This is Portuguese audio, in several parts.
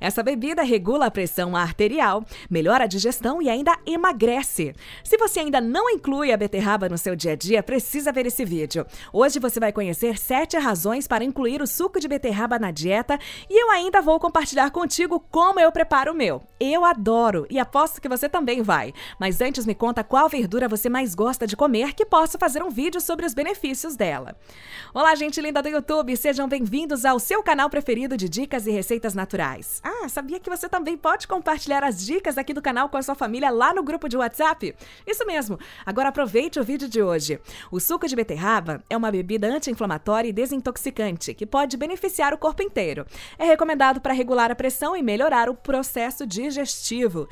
Essa bebida regula a pressão arterial, melhora a digestão e ainda emagrece. Se você ainda não inclui a beterraba no seu dia a dia, precisa ver esse vídeo. Hoje você vai conhecer 7 razões para incluir o suco de beterraba na dieta e eu ainda vou compartilhar contigo como eu preparo o meu. Eu adoro e aposto que você também vai. Mas antes me conta qual verdura você mais gosta de comer que posso fazer um vídeo sobre os benefícios dela. Olá, gente linda do YouTube, sejam bem-vindos ao seu canal preferido de dicas e receitas naturais. Ah, sabia que você também pode compartilhar as dicas aqui do canal com a sua família lá no grupo de WhatsApp? Isso mesmo. Agora aproveite o vídeo de hoje. O suco de beterraba é uma bebida anti-inflamatória e desintoxicante que pode beneficiar o corpo inteiro. É recomendado para regular a pressão e melhorar o processo digestivo.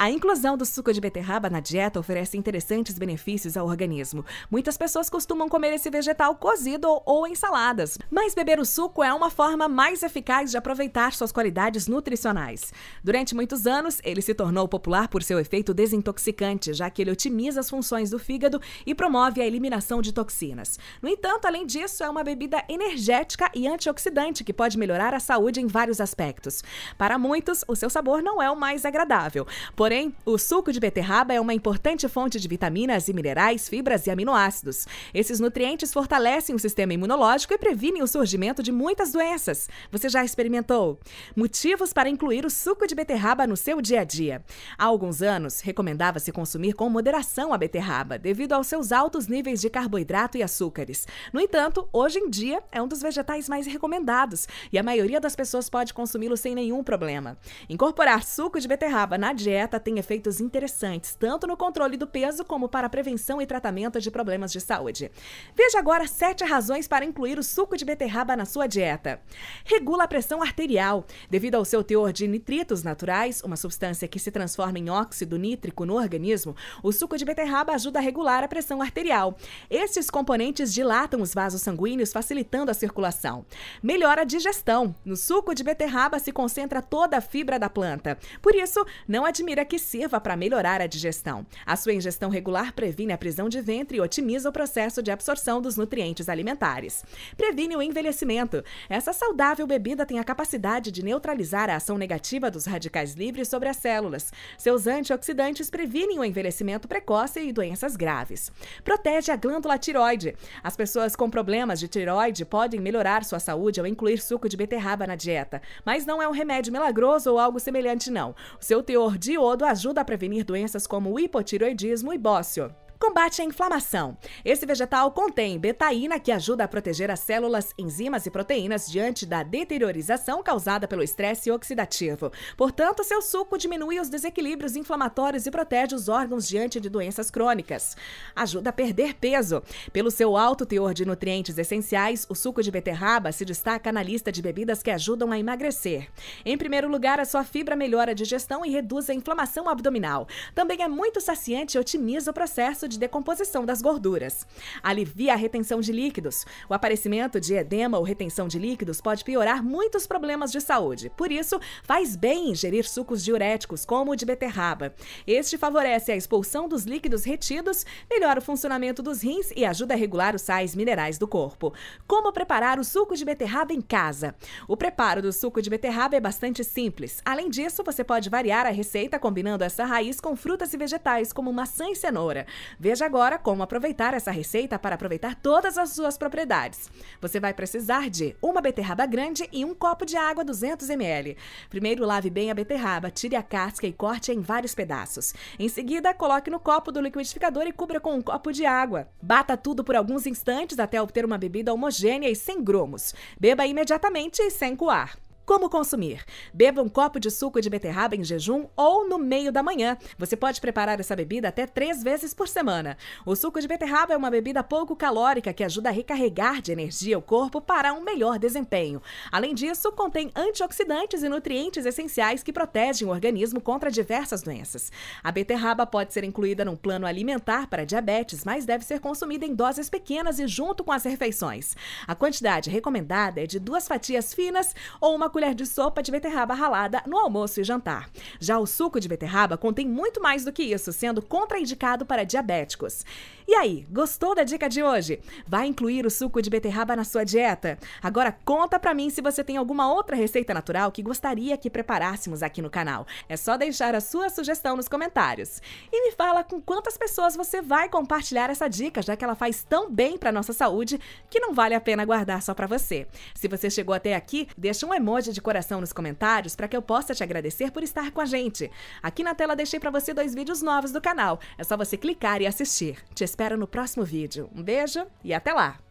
A inclusão do suco de beterraba na dieta oferece interessantes benefícios ao organismo. Muitas pessoas costumam comer esse vegetal cozido ou em saladas, mas beber o suco é uma forma mais eficaz de aproveitar suas qualidades nutricionais. Durante muitos anos, ele se tornou popular por seu efeito desintoxicante, já que ele otimiza as funções do fígado e promove a eliminação de toxinas. No entanto, além disso, é uma bebida energética e antioxidante que pode melhorar a saúde em vários aspectos. Para muitos, o seu sabor não é o mais agradável. Porém, o suco de beterraba é uma importante fonte de vitaminas e minerais, fibras e aminoácidos. Esses nutrientes fortalecem o sistema imunológico e previnem o surgimento de muitas doenças. Você já experimentou? Motivos para incluir o suco de beterraba no seu dia a dia. Há alguns anos, recomendava-se consumir com moderação a beterraba, devido aos seus altos níveis de carboidrato e açúcares. No entanto, hoje em dia, é um dos vegetais mais recomendados e a maioria das pessoas pode consumi-lo sem nenhum problema. Incorporar suco de beterraba na dieta dieta tem efeitos interessantes, tanto no controle do peso como para a prevenção e tratamento de problemas de saúde. Veja agora sete razões para incluir o suco de beterraba na sua dieta. Regula a pressão arterial. Devido ao seu teor de nitritos naturais, uma substância que se transforma em óxido nítrico no organismo, o suco de beterraba ajuda a regular a pressão arterial. Estes componentes dilatam os vasos sanguíneos, facilitando a circulação. Melhora a digestão. No suco de beterraba se concentra toda a fibra da planta. Por isso, não admira que sirva para melhorar a digestão. A sua ingestão regular previne a prisão de ventre e otimiza o processo de absorção dos nutrientes alimentares. Previne o envelhecimento. Essa saudável bebida tem a capacidade de neutralizar a ação negativa dos radicais livres sobre as células. Seus antioxidantes previnem o envelhecimento precoce e doenças graves. Protege a glândula tiroide. As pessoas com problemas de tiroide podem melhorar sua saúde ao incluir suco de beterraba na dieta, mas não é um remédio milagroso ou algo semelhante não. O seu teor de todo ajuda a prevenir doenças como o hipotiroidismo e bócio. Combate a inflamação. Esse vegetal contém betaína, que ajuda a proteger as células, enzimas e proteínas diante da deteriorização causada pelo estresse oxidativo. Portanto, seu suco diminui os desequilíbrios inflamatórios e protege os órgãos diante de doenças crônicas. Ajuda a perder peso. Pelo seu alto teor de nutrientes essenciais, o suco de beterraba se destaca na lista de bebidas que ajudam a emagrecer. Em primeiro lugar, a sua fibra melhora a digestão e reduz a inflamação abdominal. Também é muito saciante e otimiza o processo de decomposição das gorduras. Alivia a retenção de líquidos. O aparecimento de edema ou retenção de líquidos pode piorar muitos problemas de saúde. Por isso, faz bem ingerir sucos diuréticos, como o de beterraba. Este favorece a expulsão dos líquidos retidos, melhora o funcionamento dos rins e ajuda a regular os sais minerais do corpo. Como preparar o suco de beterraba em casa? O preparo do suco de beterraba é bastante simples. Além disso, você pode variar a receita combinando essa raiz com frutas e vegetais, como maçã e cenoura. Veja agora como aproveitar essa receita para aproveitar todas as suas propriedades. Você vai precisar de uma beterraba grande e um copo de água 200 ml. Primeiro lave bem a beterraba, tire a casca e corte em vários pedaços. Em seguida, coloque no copo do liquidificador e cubra com um copo de água. Bata tudo por alguns instantes até obter uma bebida homogênea e sem grumos. Beba imediatamente e sem coar. Como consumir? Beba um copo de suco de beterraba em jejum ou no meio da manhã. Você pode preparar essa bebida até três vezes por semana. O suco de beterraba é uma bebida pouco calórica que ajuda a recarregar de energia o corpo para um melhor desempenho. Além disso, contém antioxidantes e nutrientes essenciais que protegem o organismo contra diversas doenças. A beterraba pode ser incluída num plano alimentar para diabetes, mas deve ser consumida em doses pequenas e junto com as refeições. A quantidade recomendada é de duas fatias finas ou uma colher de sopa de beterraba ralada no almoço e jantar. Já o suco de beterraba contém muito mais do que isso, sendo contraindicado para diabéticos. E aí, gostou da dica de hoje? Vai incluir o suco de beterraba na sua dieta? Agora conta pra mim se você tem alguma outra receita natural que gostaria que preparássemos aqui no canal. É só deixar a sua sugestão nos comentários. E me fala com quantas pessoas você vai compartilhar essa dica, já que ela faz tão bem pra nossa saúde que não vale a pena guardar só pra você. Se você chegou até aqui, deixa um emoji de coração nos comentários para que eu possa te agradecer por estar com a gente. Aqui na tela deixei para você dois vídeos novos do canal. É só você clicar e assistir. Te espero no próximo vídeo. Um beijo e até lá!